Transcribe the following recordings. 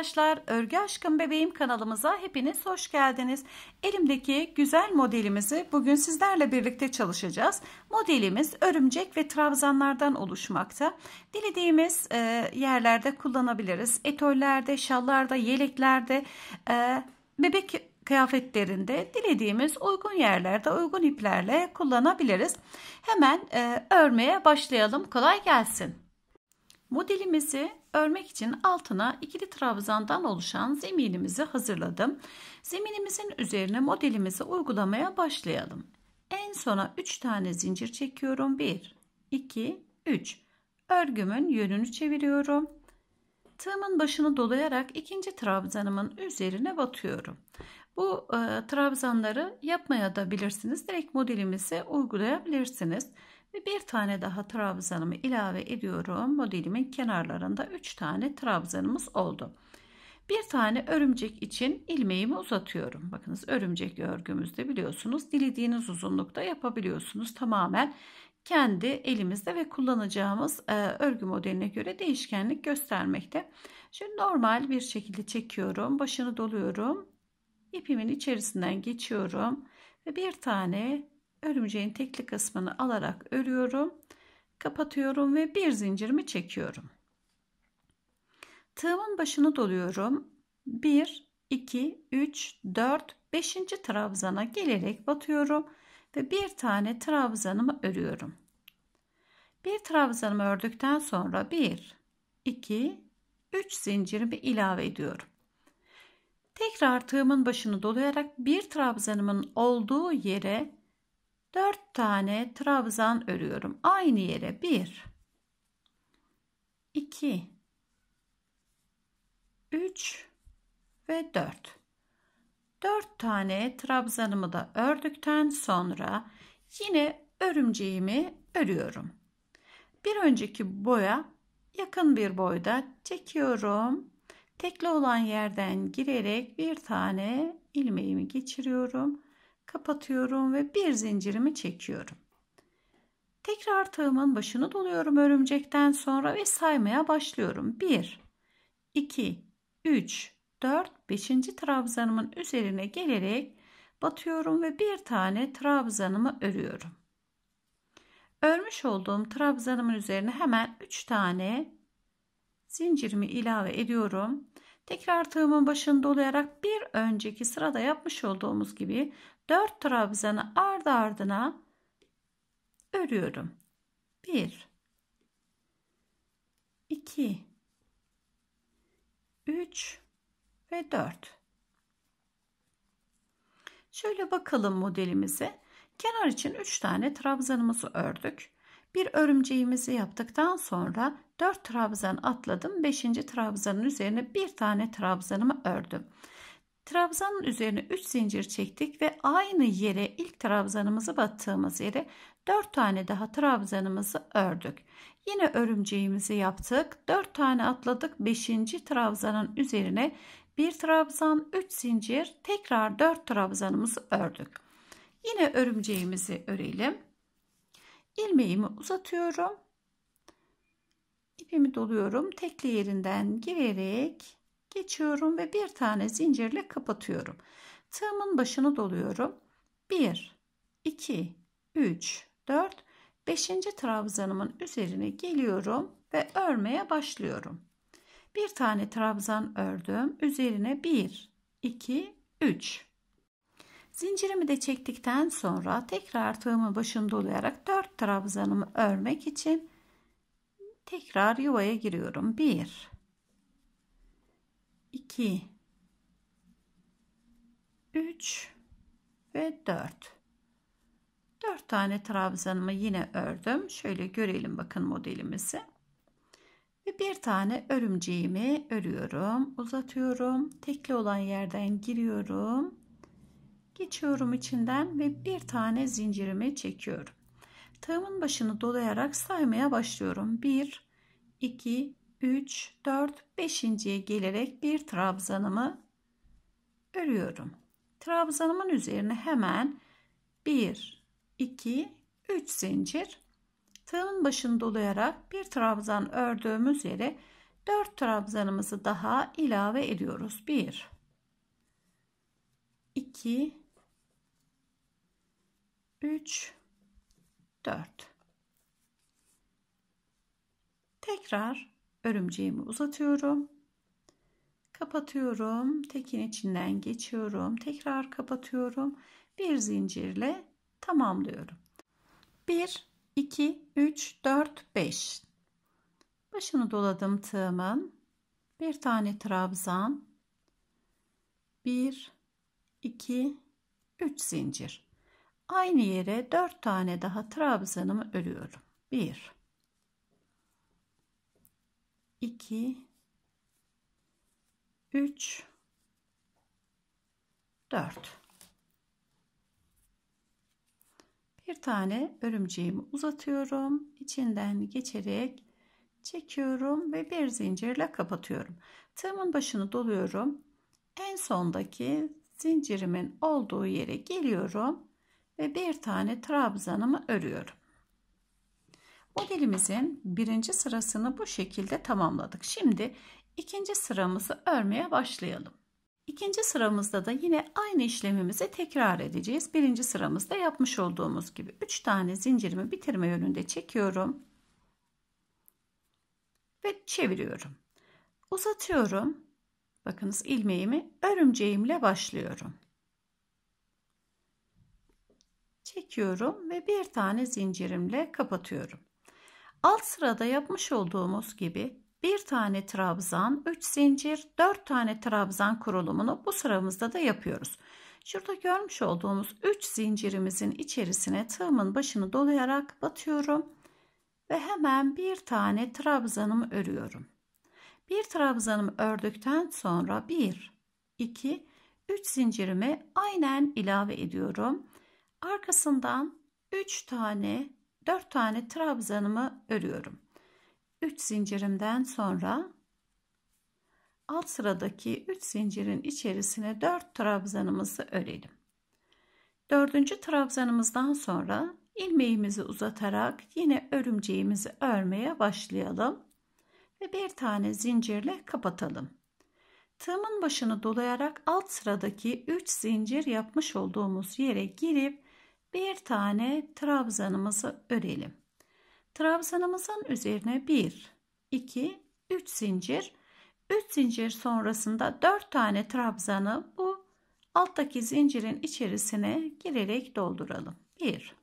arkadaşlar Örgü Aşkım Bebeğim kanalımıza hepiniz hoş geldiniz. Elimdeki güzel modelimizi bugün sizlerle birlikte çalışacağız. Modelimiz örümcek ve trabzanlardan oluşmakta. Dilediğimiz e, yerlerde kullanabiliriz. Etollerde, şallarda, yeleklerde, e, bebek kıyafetlerinde dilediğimiz uygun yerlerde uygun iplerle kullanabiliriz. Hemen e, örmeye başlayalım. Kolay gelsin. Modelimizi Örmek için altına ikili trabzandan oluşan zeminimizi hazırladım. Zeminimizin üzerine modelimizi uygulamaya başlayalım. En sona 3 tane zincir çekiyorum. 1, 2, 3. Örgümün yönünü çeviriyorum. Tığımın başını dolayarak ikinci trabzanımın üzerine batıyorum. Bu e, trabzanları yapmaya da bilirsiniz. Direkt modelimizi uygulayabilirsiniz. Ve bir tane daha trabzanımı ilave ediyorum. Modelimin kenarlarında 3 tane trabzanımız oldu. Bir tane örümcek için ilmeğimi uzatıyorum. Bakınız örümcek örgümüzde biliyorsunuz dilediğiniz uzunlukta yapabiliyorsunuz. Tamamen kendi elimizde ve kullanacağımız e, örgü modeline göre değişkenlik göstermekte. Şimdi normal bir şekilde çekiyorum. Başını doluyorum. ipimin içerisinden geçiyorum. Ve bir tane örümceğin tekli kısmını alarak örüyorum. Kapatıyorum ve bir zincirimi çekiyorum. Tığımın başını doluyorum. 1, 2, 3, 4, 5. trabzana gelerek batıyorum ve bir tane trabzanımı örüyorum. Bir trabzanımı ördükten sonra 1, 2, 3 zincirimi ilave ediyorum. Tekrar tığımın başını dolayarak bir trabzanımın olduğu yere 4 tane trabzan örüyorum. Aynı yere 1 2 3 ve 4. 4 tane trabzanımı da ördükten sonra yine örümceğimi örüyorum. Bir önceki boya yakın bir boyda çekiyorum. Tekli olan yerden girerek bir tane ilmeğimi geçiriyorum kapatıyorum ve bir zincirimi çekiyorum. Tekrar tığımın başını doluyorum örümcekten sonra ve saymaya başlıyorum. 1 2 3 4 5. trabzanımın üzerine gelerek batıyorum ve bir tane trabzanımı örüyorum. Örmüş olduğum trabzanımın üzerine hemen 3 tane zincirimi ilave ediyorum Tekrar tığımın başını dolayarak bir önceki sırada yapmış olduğumuz gibi 4 trabzanı ardı ardına örüyorum. 1 2 3 ve 4 Şöyle bakalım modelimize. Kenar için 3 tane trabzanımızı ördük. Bir örümceğimizi yaptıktan sonra 4 trabzan atladım. 5. trabzanın üzerine bir tane trabzanımı ördüm. Trabzanın üzerine 3 zincir çektik ve aynı yere ilk trabzanımızı battığımız yere 4 tane daha trabzanımızı ördük. Yine örümceğimizi yaptık. 4 tane atladık. 5. trabzanın üzerine 1 trabzan, 3 zincir, tekrar 4 trabzanımızı ördük. Yine örümceğimizi örelim ilmeğimi uzatıyorum. ipimi doluyorum. Tekli yerinden girerek geçiyorum ve bir tane zincirle kapatıyorum. Tığımın başını doluyorum. 1 2 3 4 5. trabzanımın üzerine geliyorum ve örmeye başlıyorum. Bir tane trabzan ördüm. Üzerine 1 2 3 Zincirimi de çektikten sonra tekrar tığımı başını dolayarak 4 trabzanımı örmek için tekrar yuvaya giriyorum. 1 2 3 ve 4 4 tane trabzanımı yine ördüm. Şöyle görelim bakın modelimizi. Ve bir tane örümceğimi örüyorum. Uzatıyorum. Tekli olan yerden giriyorum Geçiyorum içinden ve bir tane zincirimi çekiyorum. Tığımın başını dolayarak saymaya başlıyorum. 1, 2, 3, 4, 5.ye gelerek bir trabzanımı örüyorum. Trabzanımın üzerine hemen 1, 2, 3 zincir. Tığımın başını dolayarak bir trabzan ördüğümüz yere 4 trabzanımızı daha ilave ediyoruz. 1, 2, 3 4 tekrar örümceğimi uzatıyorum kapatıyorum tekin içinden geçiyorum tekrar kapatıyorum bir zincirle tamamlıyorum 1 2 3 4 5 başını doladım tığımın bir tane trabzan 1 2 3 zincir Aynı yere 4 tane daha trabzanımı örüyorum. 1 2 3 4 Bir tane örümceğimi uzatıyorum. İçinden geçerek çekiyorum ve bir zincirle kapatıyorum. Tığımın başını doluyorum. En sondaki zincirimin olduğu yere geliyorum ve bir tane trabzanımı örüyorum. Modelimizin birinci sırasını bu şekilde tamamladık. Şimdi ikinci sıramızı örmeye başlayalım. İkinci sıramızda da yine aynı işlemimizi tekrar edeceğiz. Birinci sıramızda yapmış olduğumuz gibi 3 tane zincirimi bitirme yönünde çekiyorum. Ve çeviriyorum. Uzatıyorum. Bakınız ilmeğimi örümceğimle başlıyorum çekiyorum ve bir tane zincirimle kapatıyorum. Alt sırada yapmış olduğumuz gibi bir tane trabzan, 3 zincir, 4 tane trabzan kurulumunu bu sıramızda da yapıyoruz. Şurada görmüş olduğumuz 3 zincirimizin içerisine tığımın başını dolayarak batıyorum ve hemen bir tane trabzanımı örüyorum. Bir trabzanımı ördükten sonra 1 2 3 zincirimi aynen ilave ediyorum Arkasından 3 tane 4 tane trabzanımı örüyorum. 3 zincirimden sonra alt sıradaki 3 zincirin içerisine 4 trabzanımızı örelim. 4. trabzanımızdan sonra ilmeğimizi uzatarak yine örümceğimizi örmeye başlayalım ve bir tane zincirle kapatalım. Tığımın başını dolayarak alt sıradaki 3 zincir yapmış olduğumuz yere girip bir tane trabzanımızı örelim. Trabzanımızın üzerine 1, 2, 3 zincir. 3 zincir sonrasında 4 tane trabzanı bu alttaki zincirin içerisine girerek dolduralım. 1,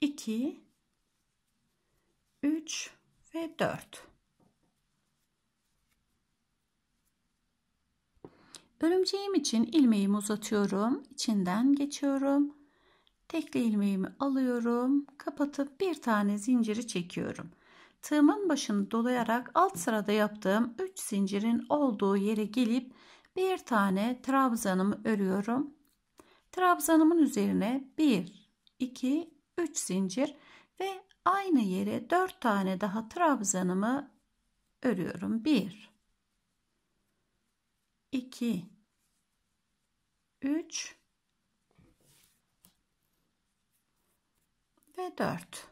2, 3 ve 4. Örümceğim için ilmeğimi uzatıyorum. içinden geçiyorum. Tekli ilmeğimi alıyorum. Kapatıp bir tane zinciri çekiyorum. Tığımın başını dolayarak alt sırada yaptığım 3 zincirin olduğu yere gelip bir tane trabzanımı örüyorum. Trabzanımın üzerine 1, 2, 3 zincir ve aynı yere 4 tane daha trabzanımı örüyorum. 1, 2, 3 ve 4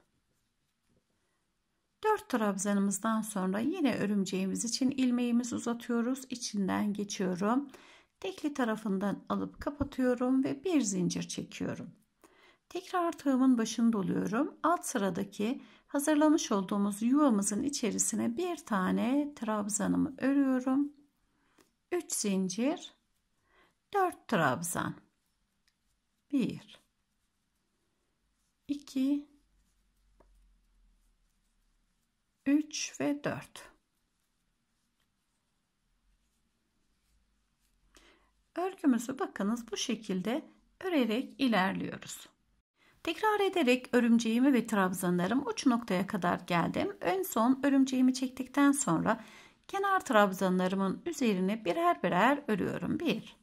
4 trabzanımızdan sonra yine örümceğimiz için ilmeğimizi uzatıyoruz içinden geçiyorum tekli tarafından alıp kapatıyorum ve bir zincir çekiyorum tekrar tığımın başını doluyorum. alt sıradaki hazırlamış olduğumuz yuvamızın içerisine bir tane trabzanımı örüyorum 3 zincir 4 trabzan 1 2 3 ve 4 Örgümüzü bakınız bu şekilde örerek ilerliyoruz. Tekrar ederek örümceğimi ve trabzanlarım uç noktaya kadar geldim. En son örümceğimi çektikten sonra kenar trabzanlarımın üzerine birer birer örüyorum. 1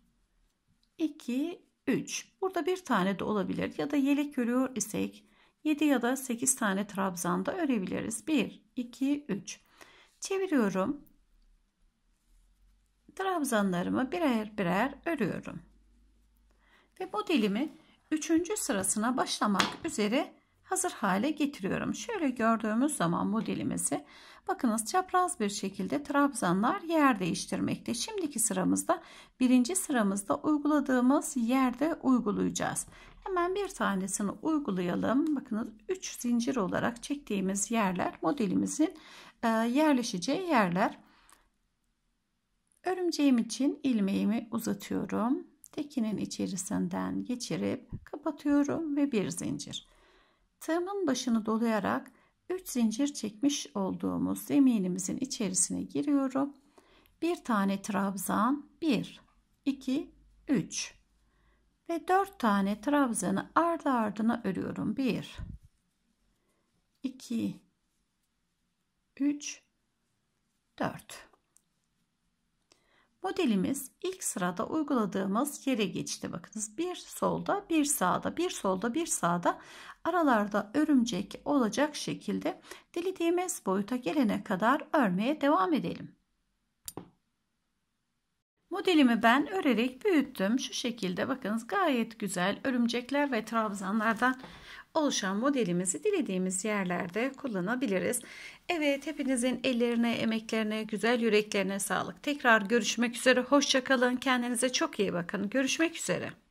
2, 3. Burada bir tane de olabilir ya da yelek örüyor isek 7 ya da 8 tane trabzanda örebiliriz. 1, 2, 3. Çeviriyorum. Trabzanlarımı birer birer örüyorum. Ve modelimi 3. sırasına başlamak üzere hazır hale getiriyorum. Şöyle gördüğümüz zaman modelimizi bakınız çapraz bir şekilde trabzanlar yer değiştirmekte. Şimdiki sıramızda birinci sıramızda uyguladığımız yerde uygulayacağız. Hemen bir tanesini uygulayalım. Bakınız 3 zincir olarak çektiğimiz yerler modelimizin e, yerleşeceği yerler. Örümceğim için ilmeğimi uzatıyorum. Tekinin içerisinden geçirip kapatıyorum ve bir zincir. Tığımın başını dolayarak 3 zincir çekmiş olduğumuz zeminimizin içerisine giriyorum. 1 tane trabzan 1, 2, 3 ve 4 tane trabzanı ardı ardına örüyorum. 1, 2, 3, 4. Modelimiz ilk sırada uyguladığımız yere geçti. Bakınız bir solda bir sağda bir solda bir sağda aralarda örümcek olacak şekilde dilediğimiz boyuta gelene kadar örmeye devam edelim. Modelimi ben örerek büyüttüm. Şu şekilde bakınız gayet güzel örümcekler ve trabzanlardan oluşan modelimizi dilediğimiz yerlerde kullanabiliriz. Evet hepinizin ellerine, emeklerine, güzel yüreklerine sağlık. Tekrar görüşmek üzere. Hoşçakalın. Kendinize çok iyi bakın. Görüşmek üzere.